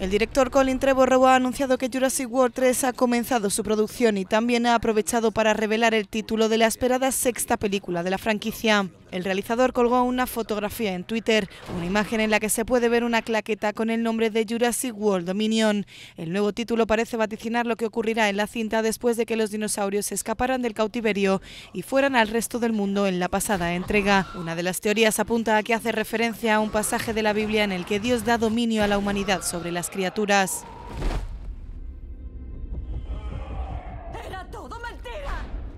El director Colin Trevorrow ha anunciado que Jurassic World 3 ha comenzado su producción y también ha aprovechado para revelar el título de la esperada sexta película de la franquicia. El realizador colgó una fotografía en Twitter, una imagen en la que se puede ver una claqueta con el nombre de Jurassic World Dominion. El nuevo título parece vaticinar lo que ocurrirá en la cinta después de que los dinosaurios escaparan del cautiverio y fueran al resto del mundo en la pasada entrega. Una de las teorías apunta a que hace referencia a un pasaje de la Biblia en el que Dios da dominio a la humanidad sobre las criaturas.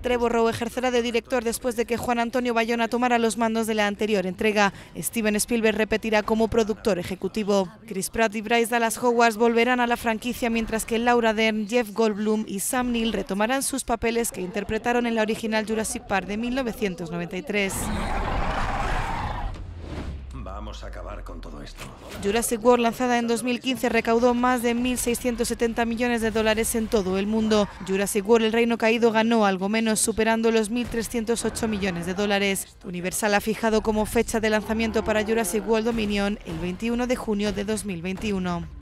Trevor Rowe ejercerá de director después de que Juan Antonio Bayona tomara los mandos de la anterior entrega. Steven Spielberg repetirá como productor ejecutivo. Chris Pratt y Bryce Dallas Howard volverán a la franquicia mientras que Laura Dern, Jeff Goldblum y Sam Neill retomarán sus papeles que interpretaron en la original Jurassic Park de 1993 acabar con todo esto. Jurassic World, lanzada en 2015, recaudó más de 1.670 millones de dólares en todo el mundo. Jurassic World, el reino caído, ganó algo menos, superando los 1.308 millones de dólares. Universal ha fijado como fecha de lanzamiento para Jurassic World Dominion el 21 de junio de 2021.